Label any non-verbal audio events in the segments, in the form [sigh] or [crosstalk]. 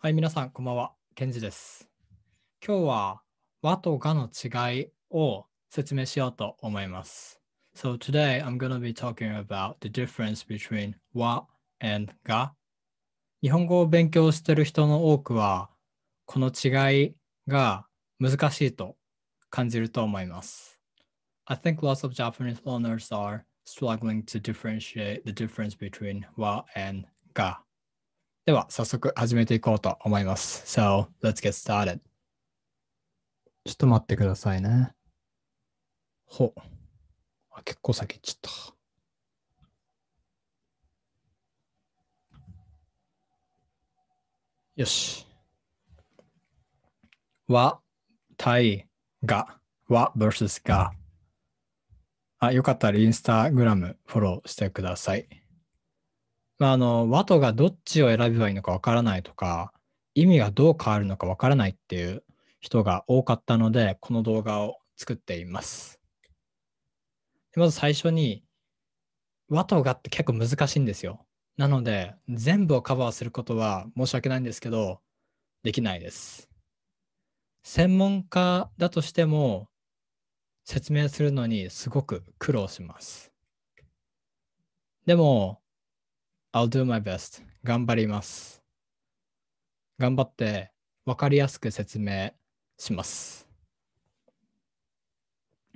はい、皆さん、こんばんは。ケンジです。今日は和とがの違いを説明しようと思います。So today I'm going to be talking about the difference between 和 and 日本語を勉強している人の多くは、この違いが難しいと感じると思います。I think lots of Japanese learners are struggling to differentiate the difference between 和 and が。では、早速始めていこうと思います。So, let's get started. ちょっと待ってくださいね。ほあ、結構先行っちゃった。よし。は、対、が、は vs が。あ、よかったらインスタグラムフォローしてください。まあ、あの、和とがどっちを選べばいいのかわからないとか、意味がどう変わるのかわからないっていう人が多かったので、この動画を作っています。まず最初に、和とがって結構難しいんですよ。なので、全部をカバーすることは申し訳ないんですけど、できないです。専門家だとしても、説明するのにすごく苦労します。でも、I'll do my best. 頑張ります。頑張って分かりやすく説明します。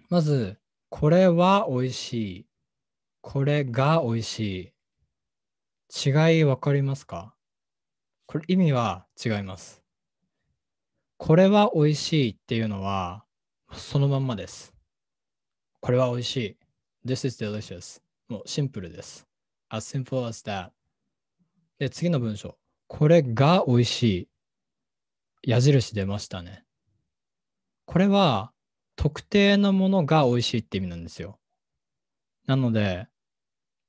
まず、これは美味しい。これが美味しい。違い分かりますかこれ意味は違います。これは美味しいっていうのはそのまんまです。これは美味しい。This is delicious. もうシンプルです。as simple as that. で、次の文章。これが美味しい。矢印出ましたね。これは特定のものが美味しいって意味なんですよ。なので、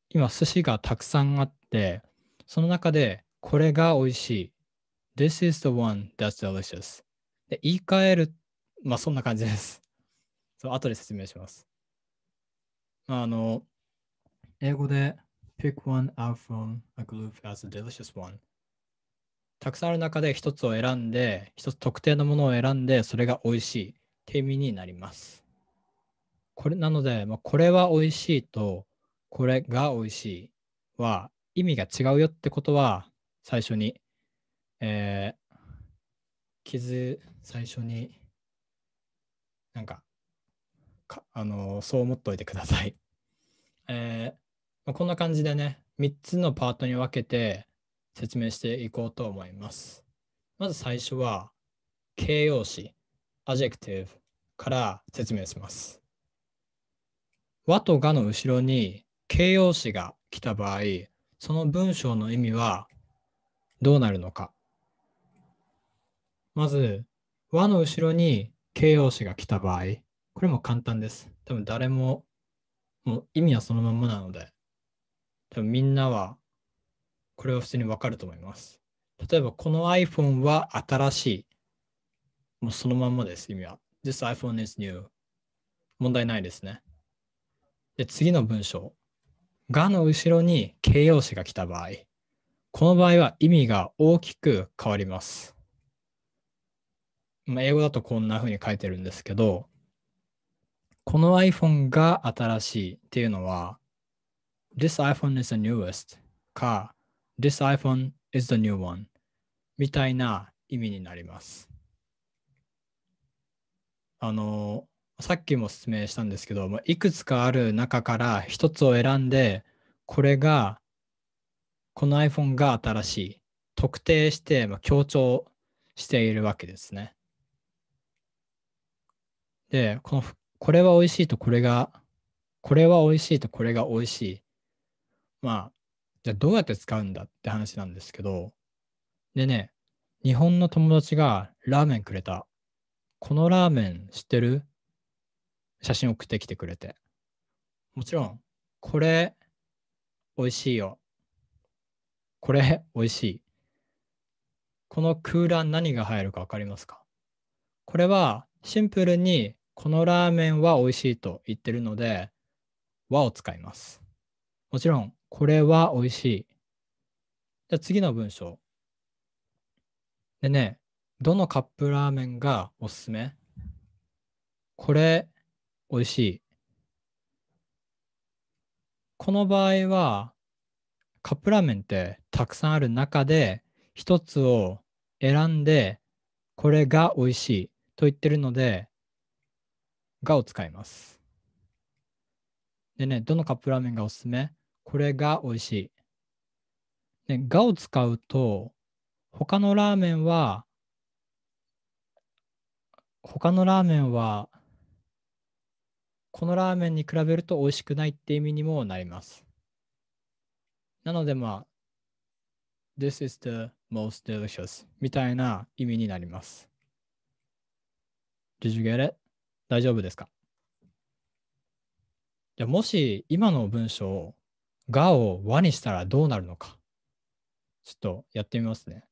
今寿司がたくさんあって、その中でこれが美味しい。This is the one that's delicious. で言い換える、まあそんな感じです。そう後で説明します。あの、英語で Pick one out from a group as a delicious one. たくさんある中で一つを選んで、一つ特定のものを選んで、それが美味しいって意味になります。これなので、まあ、これは美味しいと、これが美味しいは意味が違うよってことは、最初に、えー、傷、最初に、なんか、かあのー、そう思っておいてください。えー、まあ、こんな感じでね、3つのパートに分けて説明していこうと思います。まず最初は、形容詞、adjective から説明します。和とがの後ろに形容詞が来た場合、その文章の意味はどうなるのか。まず、和の後ろに形容詞が来た場合、これも簡単です。多分誰も、もう意味はそのまんまなので、多分みんなはこれは普通にわかると思います。例えばこの iPhone は新しい。もうそのまんまです、意味は。This iPhone is new. 問題ないですね。で、次の文章。がの後ろに形容詞が来た場合。この場合は意味が大きく変わります。まあ、英語だとこんな風に書いてるんですけど、この iPhone が新しいっていうのは、This iPhone is the newest car. This iPhone is the new one. みたいな意味になります。あの、さっきも説明したんですけど、いくつかある中から一つを選んで、これが、この iPhone が新しい。特定して、まあ、強調しているわけですね。で、この、これは美味しいとこれが、これは美味しいとこれが美味しい。まあ、じゃあどうやって使うんだって話なんですけど、でね、日本の友達がラーメンくれた。このラーメン知ってる写真送ってきてくれて。もちろん、これ、美味しいよ。これ、美味しい。この空欄何が入るか分かりますかこれはシンプルにこのラーメンは美味しいと言ってるので、和を使います。もちろん、これは美味しい。じゃ次の文章。でね、どのカップラーメンがおすすめこれ美味しい。この場合はカップラーメンってたくさんある中で一つを選んでこれが美味しいと言ってるのでがを使います。でね、どのカップラーメンがおすすめこれが美味しい。ね、がを使うと、他のラーメンは、他のラーメンは、このラーメンに比べると美味しくないって意味にもなります。なのでまあ、This is the most delicious みたいな意味になります。Did you get it? 大丈夫ですかじゃもし今の文章をがを和にしたらどうなるのか。ちょっとやってみますね。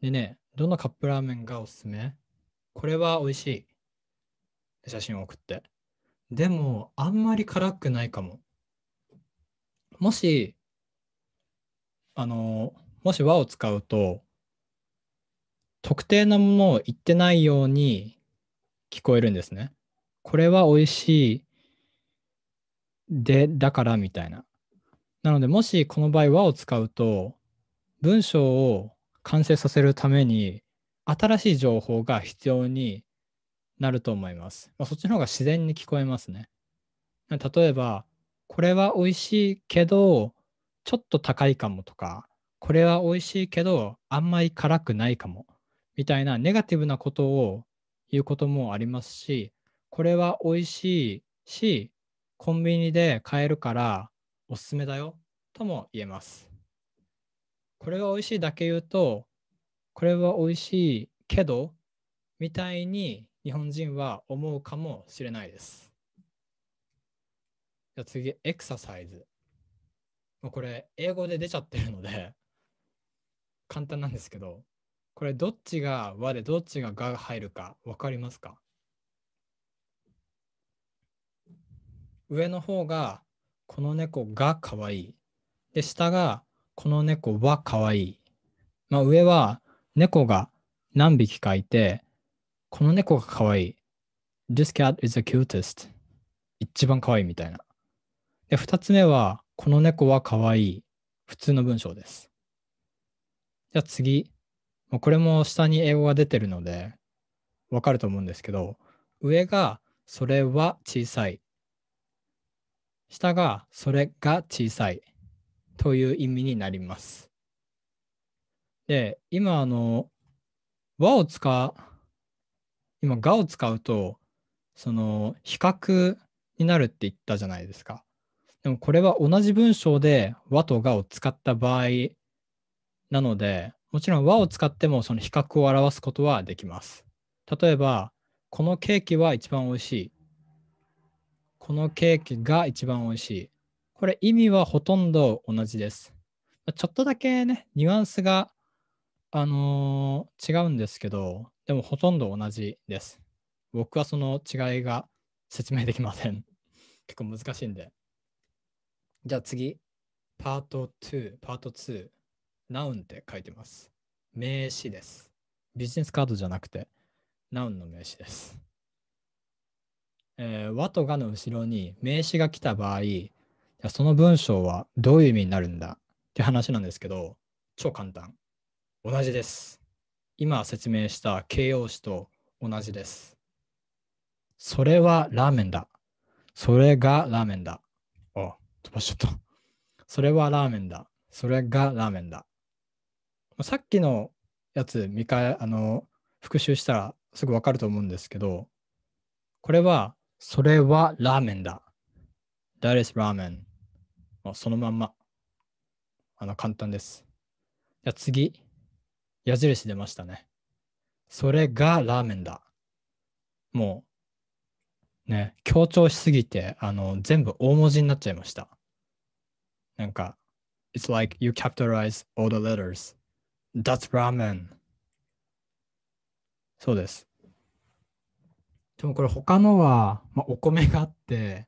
でね、どのカップラーメンがおすすめこれは美味しい。写真を送って。でも、あんまり辛くないかも。もし、あの、もし和を使うと、特定なものを言ってないように聞こえるんですね。これは美味しいで、だからみたいな。なので、もしこの場合、和を使うと、文章を完成させるために、新しい情報が必要になると思います。まあ、そっちの方が自然に聞こえますね。例えば、これは美味しいけど、ちょっと高いかもとか、これは美味しいけど、あんまり辛くないかも、みたいなネガティブなことを言うこともありますし、これは美味しいし、コンビニで買えるから、おすすめだよとも言えます。これが美味しいだけ言うと、これは美味しいけど、みたいに日本人は思うかもしれないです。じゃ次、エクササイズ。もうこれ、英語で出ちゃってるので簡単なんですけど、これどっちが和でどっちががが入るか分かりますか上の方がこの猫がかわいい。で、下が、この猫はかわいい。まあ、上は、猫が何匹かいて、この猫がかわいい。This cat is the cutest. 一番かわいいみたいな。で、二つ目は、この猫はかわいい。普通の文章です。じゃあ次。これも下に英語が出てるので、わかると思うんですけど、上が、それは小さい。下がそれが小さいという意味になります。で、今、あの、和を使う、今、がを使うと、その、比較になるって言ったじゃないですか。でも、これは同じ文章で和とがを使った場合なので、もちろん和を使ってもその比較を表すことはできます。例えば、このケーキは一番おいしいこのケーキが一番美味しい。これ意味はほとんど同じです。ちょっとだけね、ニュアンスが、あのー、違うんですけど、でもほとんど同じです。僕はその違いが説明できません。[laughs] 結構難しいんで。じゃあ次、パート2、パート2、ナウンって書いてます。名詞です。ビジネスカードじゃなくて、ナウンの名詞です。えー、和とがの後ろに名詞が来た場合、その文章はどういう意味になるんだって話なんですけど、超簡単。同じです。今説明した形容詞と同じです。それはラーメンだ。それがラーメンだ。あ、飛ばしちゃった。それはラーメンだ。それがラーメンだ。さっきのやつ見返あの復習したらすぐ分かると思うんですけどこれはそれはラーメンだ。That is ramen. もうそのまんま。あの、簡単です。じゃ次。矢印出ましたね。それがラーメンだ。もう、ね、強調しすぎて、あの、全部大文字になっちゃいました。なんか、It's like you capitalize all the letters. That's ramen. そうです。でもこれ他のは、まあ、お米があって、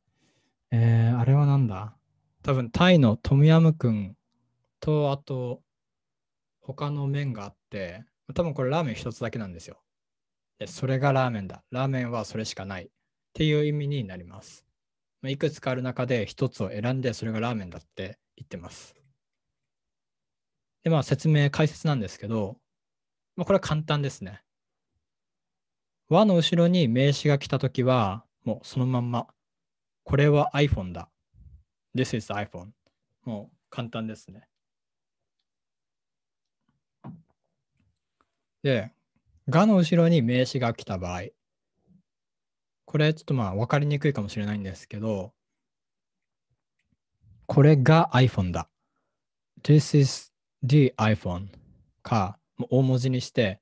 えー、あれはなんだ多分タイのトムヤムクンとあと他の麺があって多分これラーメン一つだけなんですよでそれがラーメンだラーメンはそれしかないっていう意味になりますいくつかある中で一つを選んでそれがラーメンだって言ってますでまあ説明解説なんですけど、まあ、これは簡単ですね和の後ろに名詞が来たときは、もうそのまんま、これは iPhone だ。This is iPhone。もう簡単ですね。で、がの後ろに名詞が来た場合、これちょっとまあ分かりにくいかもしれないんですけど、これが iPhone だ。This is the iPhone か、もう大文字にして、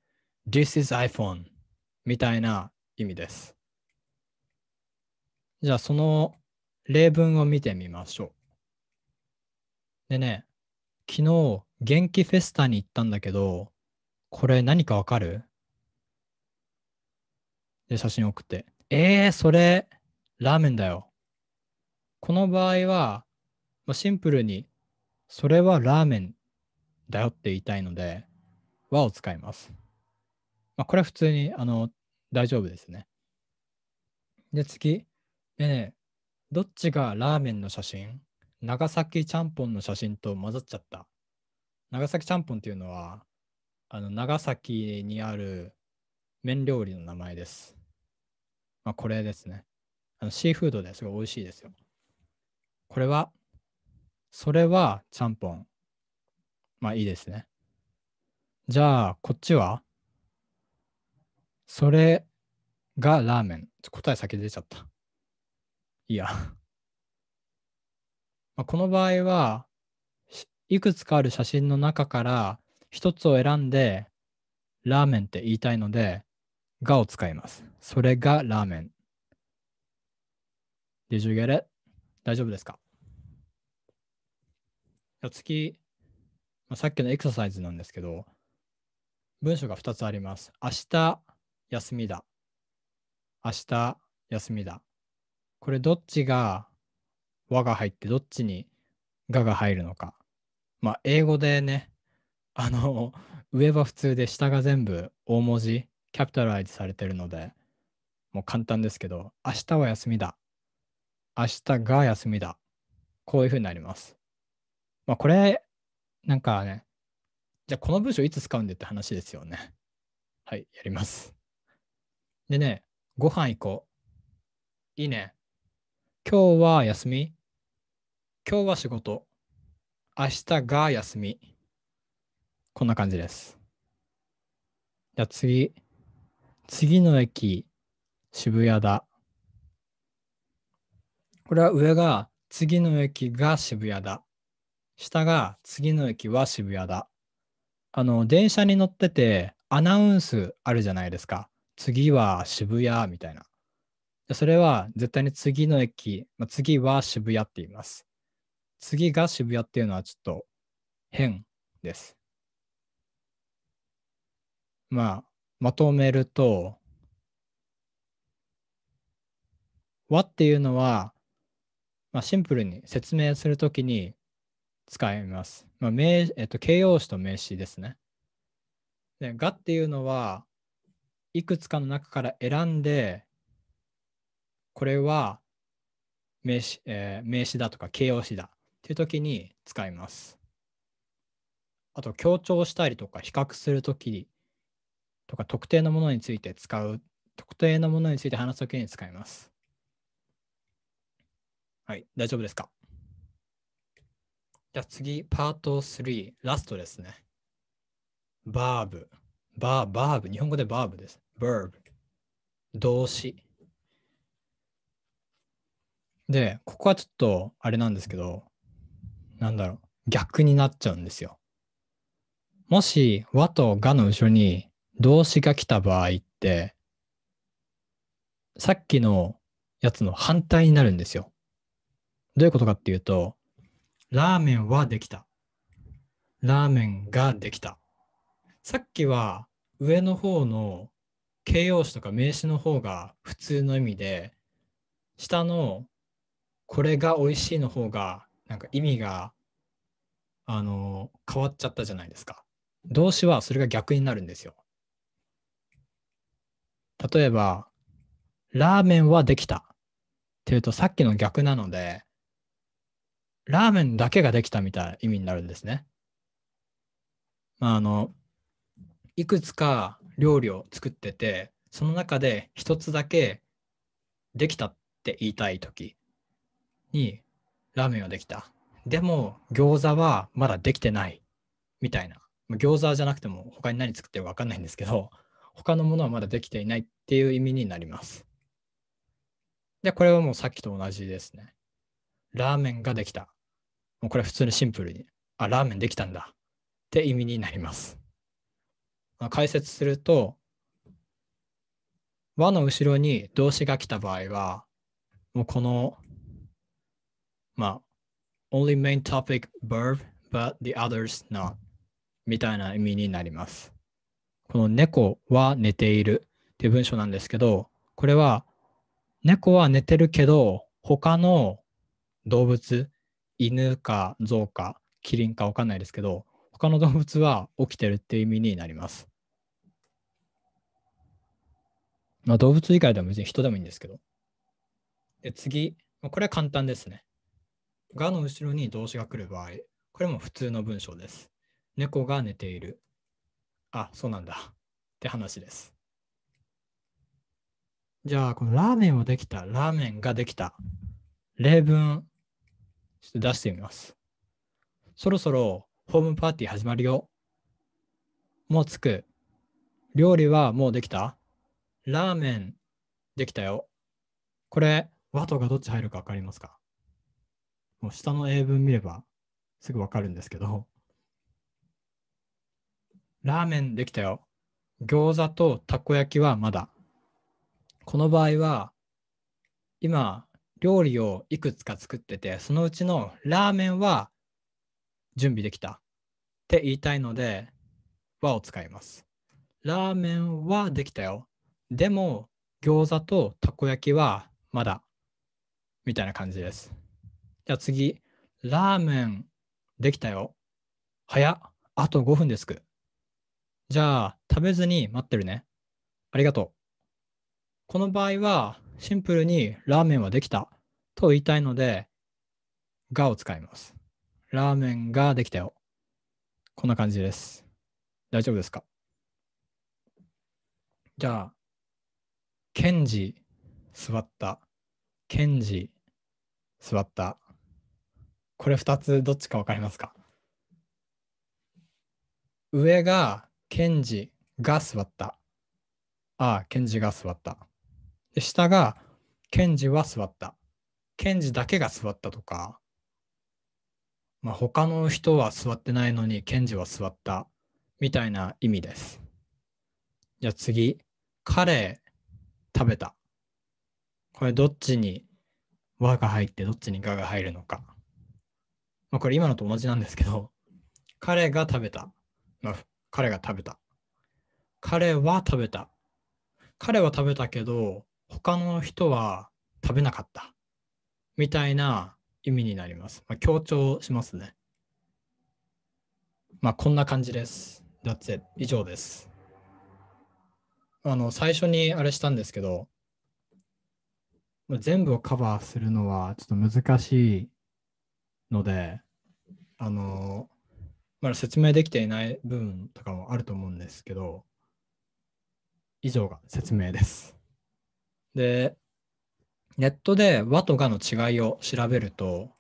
This is iPhone みたいな意味です。じゃあその例文を見てみましょう。でね、昨日元気フェスタに行ったんだけど、これ何かわかるで写真送って。えー、それラーメンだよ。この場合は、まあ、シンプルに、それはラーメンだよって言いたいので、和を使います。まあ、これは普通にあの大丈夫ですね。で、次。でね、どっちがラーメンの写真長崎ちゃんぽんの写真と混ざっちゃった。長崎ちゃんぽんっていうのは、あの長崎にある麺料理の名前です。まあ、これですね。あのシーフードですごい美味しいですよ。これは、それはちゃんぽん。まあいいですね。じゃあ、こっちはそれがラーメン。答え先出ちゃった。いや [laughs] まあ、この場合は、いくつかある写真の中から一つを選んで、ラーメンって言いたいので、がを使います。それがラーメン。Did you get it? 大丈夫ですか次、まあ、さっきのエクササイズなんですけど、文章が2つあります。明日、休みだ。明日休みだ。これどっちが和が入ってどっちにがが入るのか。まあ英語でね、あの、上は普通で下が全部大文字、キャピタライズされてるので、もう簡単ですけど、明日は休みだ。明日が休みだ。こういうふうになります。まあこれ、なんかね、じゃあこの文章いつ使うんでって話ですよね。はい、やります。でね、ご飯行こう。いいね。今日は休み。今日は仕事。明日が休み。こんな感じです。じゃあ次。次の駅、渋谷だ。これは上が次の駅が渋谷だ。下が次の駅は渋谷だ。あの、電車に乗っててアナウンスあるじゃないですか。次は渋谷みたいな。それは絶対に次の駅、まあ、次は渋谷って言います。次が渋谷っていうのはちょっと変です。まあ、まとめると、和っていうのは、まあ、シンプルに説明するときに使います。まあ名えっと、形容詞と名詞ですね。がっていうのは、いくつかの中から選んで、これは名詞,、えー、名詞だとか形容詞だっていう時に使います。あと、強調したりとか比較するときとか、特定のものについて使う、特定のものについて話すときに使います。はい、大丈夫ですかじゃあ次、パート3、ラストですね。バーブ。バー、バーブ。日本語でバーブです。verb 動詞でここはちょっとあれなんですけどなんだろう逆になっちゃうんですよもし和とがの後ろに動詞が来た場合ってさっきのやつの反対になるんですよどういうことかっていうとラーメンはできたラーメンができたさっきは上の方の形容詞とか名詞の方が普通の意味で下のこれが美味しいの方がなんか意味があの変わっちゃったじゃないですか動詞はそれが逆になるんですよ例えばラーメンはできたっていうとさっきの逆なのでラーメンだけができたみたいな意味になるんですねまああのいくつか料理を作っててその中で一つだけできたって言いたい時にラーメンはできたでも餃子はまだできてないみたいな餃子じゃなくても他に何作ってるか分かんないんですけど他のものはまだできていないっていう意味になりますでこれはもうさっきと同じですねラーメンができたもうこれ普通にシンプルにあラーメンできたんだって意味になります解説すると和の後ろに動詞が来た場合はもうこのまあ only main topic verb but the others not みたいな意味になりますこの猫は寝ているっていう文章なんですけどこれは猫は寝てるけど他の動物犬か象かキリンか分かんないですけど他の動物は起きてるっていう意味になりますまあ、動物以外でも別に人でもいいんですけど。で、次、これは簡単ですね。がの後ろに動詞が来る場合、これも普通の文章です。猫が寝ている。あ、そうなんだ。って話です。じゃあ、このラーメンをできた、ラーメンができた。例文、ちょっと出してみます。そろそろホームパーティー始まるよ。もう着く。料理はもうできたラーメンできたよ。これ、和とがどっち入るか分かりますかもう下の英文見ればすぐ分かるんですけど、ラーメンできたよ。餃子とたこ焼きはまだ。この場合は、今、料理をいくつか作ってて、そのうちのラーメンは準備できたって言いたいので、和を使います。ラーメンはできたよ。でも、餃子とたこ焼きはまだ、みたいな感じです。じゃあ次、ラーメンできたよ。早っ。あと5分ですく。じゃあ、食べずに待ってるね。ありがとう。この場合は、シンプルにラーメンはできたと言いたいので、がを使います。ラーメンができたよ。こんな感じです。大丈夫ですかじゃあ、ケンジ、座った。ケンジ、座った。これ2つどっちか分かりますか上がケンジが座った。ああ、ケンジが座った。で下がケンジは座った。ケンジだけが座ったとか、まあ、他の人は座ってないのにケンジは座ったみたいな意味です。じゃあ次、彼食べた。これどっちに和が入ってどっちにがが入るのか。まあ、これ今のと同じなんですけど、彼が食べた。まあ、彼が食べた。彼は食べた。彼は食べたけど、他の人は食べなかった。みたいな意味になります。まあ、強調しますね。まあ、こんな感じです。That's it. 以上です。あの最初にあれしたんですけど、全部をカバーするのはちょっと難しいので、あの、まだ説明できていない部分とかもあると思うんですけど、以上が説明です。で、ネットで和とがの違いを調べると、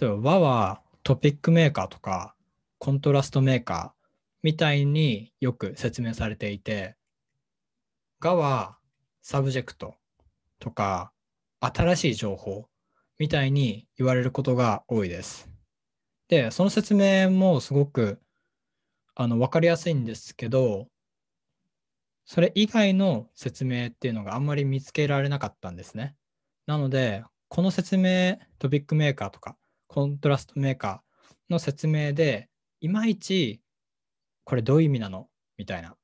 例えば和はトピックメーカーとかコントラストメーカーみたいによく説明されていて、がはサブジェクトとか新しい情報みたいに言われることが多いです。で、その説明もすごくあの分かりやすいんですけど、それ以外の説明っていうのがあんまり見つけられなかったんですね。なので、この説明、トピックメーカーとか、コントラストメーカーの説明で、いまいち、これどういう意味なのみたいな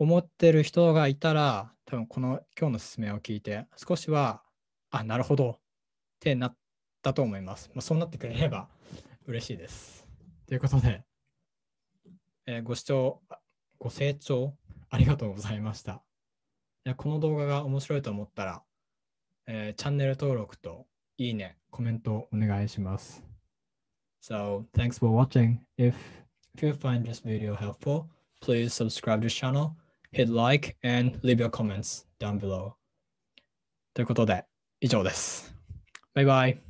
思ってる人がいたら、多分この今日の勧めを聞いて、少しは、あ、なるほどってなったと思います。まあ、そうなってくれれば嬉しいです。ということで、えー、ご視聴、ご清聴ありがとうございました。いこの動画が面白いと思ったら、えー、チャンネル登録といいね、コメントお願いします。So, thanks for watching. If, if you find this video helpful, please subscribe to t h e channel. hit like and leave your comments down below. ということで、以上です。バイバイ。